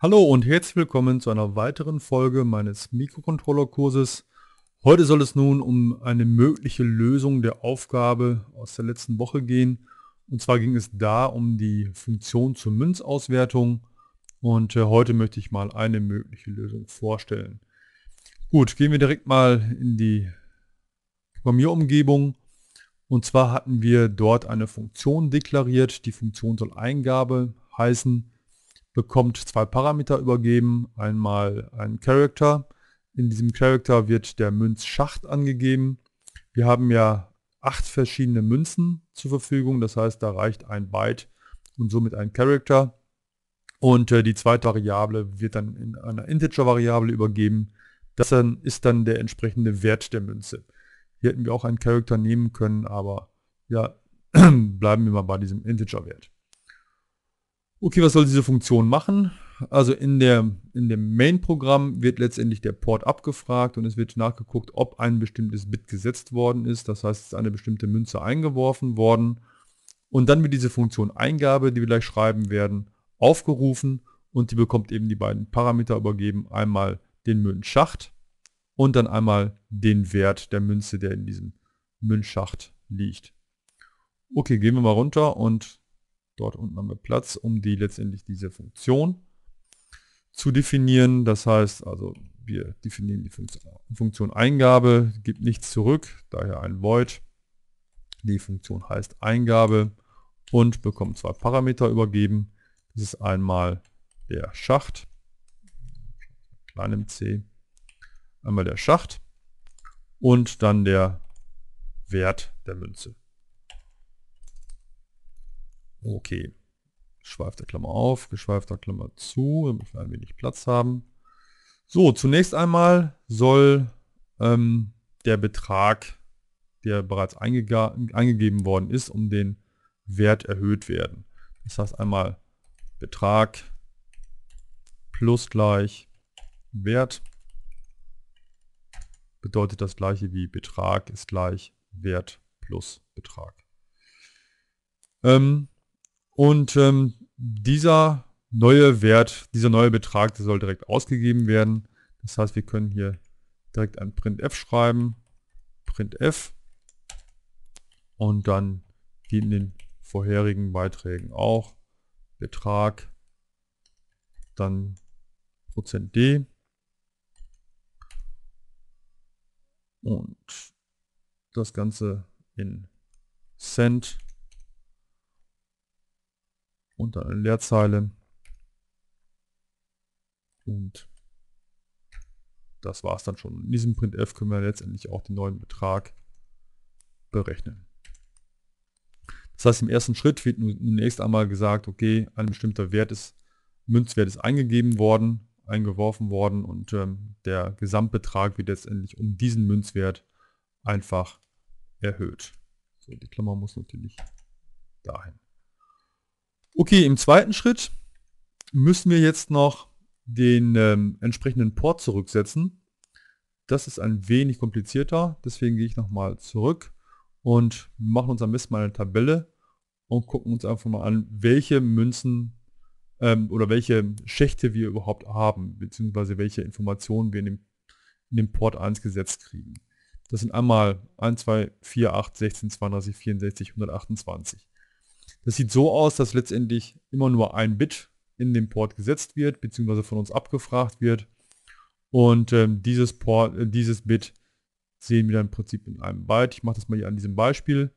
Hallo und herzlich willkommen zu einer weiteren Folge meines Mikrocontroller-Kurses. Heute soll es nun um eine mögliche Lösung der Aufgabe aus der letzten Woche gehen. Und zwar ging es da um die Funktion zur Münzauswertung. Und äh, heute möchte ich mal eine mögliche Lösung vorstellen. Gut, gehen wir direkt mal in die Programmierumgebung. Und zwar hatten wir dort eine Funktion deklariert. Die Funktion soll Eingabe heißen bekommt zwei Parameter übergeben. Einmal ein Character. In diesem Character wird der Münzschacht angegeben. Wir haben ja acht verschiedene Münzen zur Verfügung. Das heißt, da reicht ein Byte und somit ein Character. Und äh, die zweite Variable wird dann in einer Integer-Variable übergeben. Das dann ist dann der entsprechende Wert der Münze. Hier hätten wir auch einen Character nehmen können, aber ja, bleiben wir mal bei diesem Integer-Wert. Okay, was soll diese Funktion machen? Also in, der, in dem Main-Programm wird letztendlich der Port abgefragt und es wird nachgeguckt, ob ein bestimmtes Bit gesetzt worden ist. Das heißt, es ist eine bestimmte Münze eingeworfen worden. Und dann wird diese Funktion Eingabe, die wir gleich schreiben werden, aufgerufen und die bekommt eben die beiden Parameter übergeben. Einmal den Münzschacht und dann einmal den Wert der Münze, der in diesem Münzschacht liegt. Okay, gehen wir mal runter und Dort unten haben wir Platz, um die letztendlich diese Funktion zu definieren. Das heißt also, wir definieren die Funktion, Funktion Eingabe, gibt nichts zurück, daher ein Void. Die Funktion heißt Eingabe und bekommt zwei Parameter übergeben. Das ist einmal der Schacht, kleinem c, einmal der Schacht und dann der Wert der Münze. Okay. Geschweifte Klammer auf, geschweifter Klammer zu, damit wir ein wenig Platz haben. So, zunächst einmal soll ähm, der Betrag, der bereits eingegeben worden ist, um den Wert erhöht werden. Das heißt einmal Betrag plus gleich Wert bedeutet das gleiche wie Betrag ist gleich Wert plus Betrag. Ähm, und ähm, dieser neue Wert, dieser neue Betrag, der soll direkt ausgegeben werden. Das heißt, wir können hier direkt ein printf schreiben, printf und dann wie in den vorherigen Beiträgen auch Betrag, dann Prozent %d und das Ganze in Cent unter eine Leerzeile. Und das war es dann schon. In diesem Printf können wir letztendlich auch den neuen Betrag berechnen. Das heißt, im ersten Schritt wird zunächst einmal gesagt, okay, ein bestimmter Wert ist, Münzwert ist eingegeben worden, eingeworfen worden und ähm, der Gesamtbetrag wird letztendlich um diesen Münzwert einfach erhöht. So, die Klammer muss natürlich dahin. Okay, im zweiten Schritt müssen wir jetzt noch den ähm, entsprechenden Port zurücksetzen. Das ist ein wenig komplizierter, deswegen gehe ich nochmal zurück und machen uns am besten mal eine Tabelle und gucken uns einfach mal an, welche Münzen ähm, oder welche Schächte wir überhaupt haben, beziehungsweise welche Informationen wir in dem, in dem Port 1 gesetzt kriegen. Das sind einmal 1, 2, 4, 8, 16, 32, 64, 128. Das sieht so aus, dass letztendlich immer nur ein Bit in den Port gesetzt wird, beziehungsweise von uns abgefragt wird. Und ähm, dieses, Port, äh, dieses Bit sehen wir dann im Prinzip in einem Byte. Ich mache das mal hier an diesem Beispiel.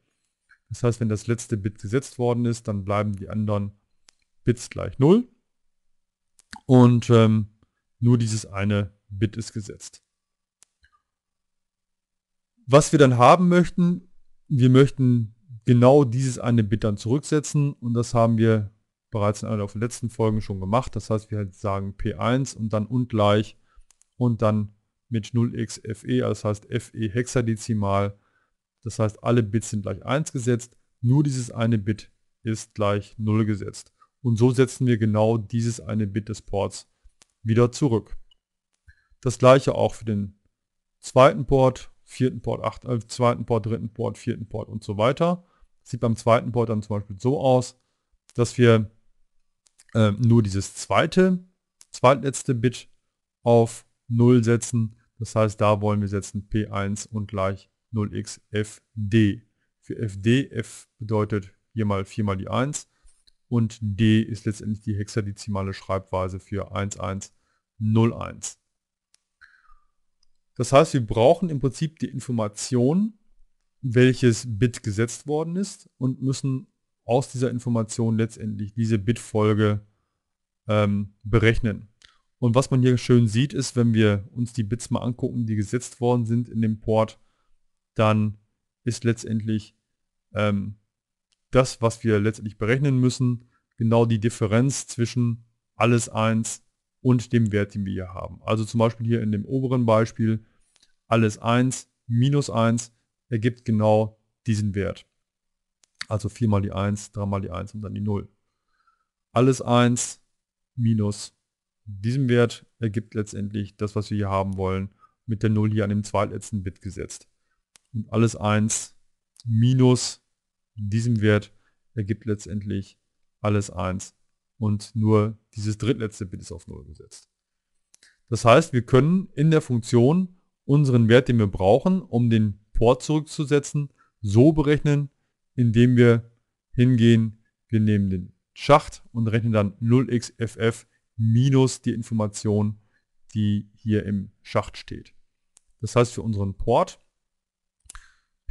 Das heißt, wenn das letzte Bit gesetzt worden ist, dann bleiben die anderen Bits gleich 0. Und ähm, nur dieses eine Bit ist gesetzt. Was wir dann haben möchten, wir möchten genau dieses eine Bit dann zurücksetzen und das haben wir bereits in einer der letzten Folgen schon gemacht. Das heißt, wir halt sagen P1 und dann und gleich und dann mit 0xFE, also das heißt FE hexadezimal. Das heißt, alle Bits sind gleich 1 gesetzt, nur dieses eine Bit ist gleich 0 gesetzt. Und so setzen wir genau dieses eine Bit des Ports wieder zurück. Das gleiche auch für den zweiten Port, vierten Port, acht, äh, zweiten Port, dritten Port, vierten Port und so weiter. Sieht beim zweiten Port dann zum Beispiel so aus, dass wir äh, nur dieses zweite, zweitletzte Bit auf 0 setzen. Das heißt, da wollen wir setzen P1 und gleich 0xFD. Für FD, F bedeutet hier mal 4 mal die 1 und D ist letztendlich die hexadezimale Schreibweise für 1101. Das heißt, wir brauchen im Prinzip die Information welches Bit gesetzt worden ist und müssen aus dieser Information letztendlich diese Bitfolge ähm, berechnen. Und was man hier schön sieht, ist, wenn wir uns die Bits mal angucken, die gesetzt worden sind in dem Port, dann ist letztendlich ähm, das, was wir letztendlich berechnen müssen, genau die Differenz zwischen alles 1 und dem Wert, den wir hier haben. Also zum Beispiel hier in dem oberen Beispiel alles 1 minus 1 ergibt genau diesen Wert. Also 4 mal die 1, 3 mal die 1 und dann die 0. Alles 1 minus diesem Wert ergibt letztendlich das, was wir hier haben wollen, mit der 0 hier an dem zweitletzten Bit gesetzt. Und alles 1 minus diesem Wert ergibt letztendlich alles 1 und nur dieses drittletzte Bit ist auf 0 gesetzt. Das heißt, wir können in der Funktion unseren Wert, den wir brauchen, um den Support zurückzusetzen, so berechnen, indem wir hingehen, wir nehmen den Schacht und rechnen dann 0xff minus die Information, die hier im Schacht steht. Das heißt für unseren Port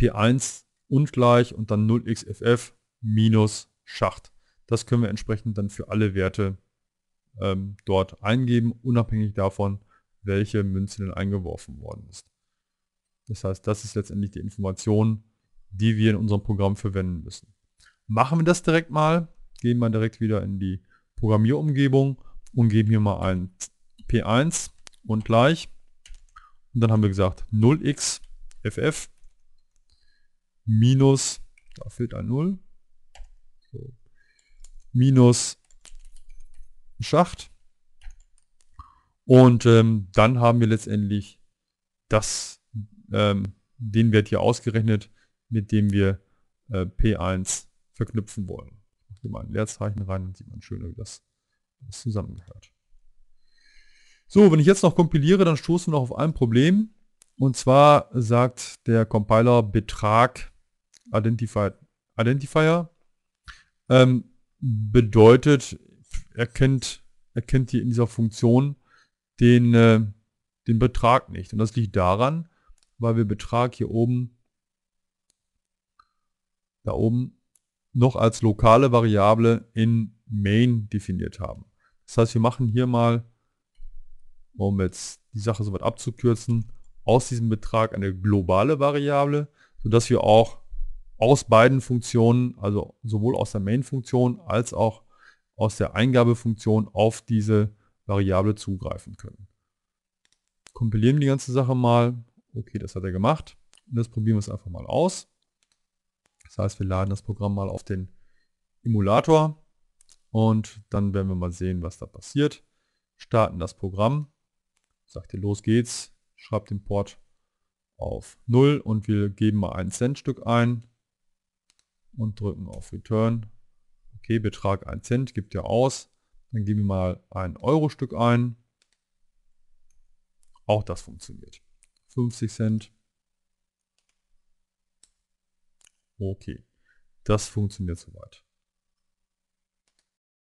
P1 ungleich und dann 0xff minus Schacht. Das können wir entsprechend dann für alle Werte ähm, dort eingeben, unabhängig davon, welche Münze denn eingeworfen worden ist. Das heißt, das ist letztendlich die Information, die wir in unserem Programm verwenden müssen. Machen wir das direkt mal, gehen wir direkt wieder in die Programmierumgebung und geben hier mal ein P1 und gleich. Und dann haben wir gesagt 0xff minus, da fehlt ein 0, so, minus Schacht. Und ähm, dann haben wir letztendlich das ähm, den Wert hier ausgerechnet, mit dem wir äh, P1 verknüpfen wollen. Hier mal ein Leerzeichen rein dann sieht man schön, wie das, das zusammengehört. So, wenn ich jetzt noch kompiliere, dann stoßen wir noch auf ein Problem. Und zwar sagt der Compiler Betrag Identified, Identifier ähm, bedeutet, erkennt, erkennt hier in dieser Funktion den, äh, den Betrag nicht. Und das liegt daran, weil wir Betrag hier oben, da oben, noch als lokale Variable in main definiert haben. Das heißt, wir machen hier mal, um jetzt die Sache soweit abzukürzen, aus diesem Betrag eine globale Variable, sodass wir auch aus beiden Funktionen, also sowohl aus der Main-Funktion als auch aus der Eingabefunktion auf diese Variable zugreifen können. Kompilieren die ganze Sache mal, Okay, das hat er gemacht. Und das probieren wir es einfach mal aus. Das heißt, wir laden das Programm mal auf den Emulator und dann werden wir mal sehen, was da passiert. Starten das Programm, sagt ihr, los geht's, schreibt den Port auf 0 und wir geben mal ein Cent Stück ein und drücken auf Return. Okay, Betrag 1 Cent, gibt ja aus. Dann geben wir mal ein Euro Stück ein. Auch das funktioniert. 50 Cent. Okay, das funktioniert soweit.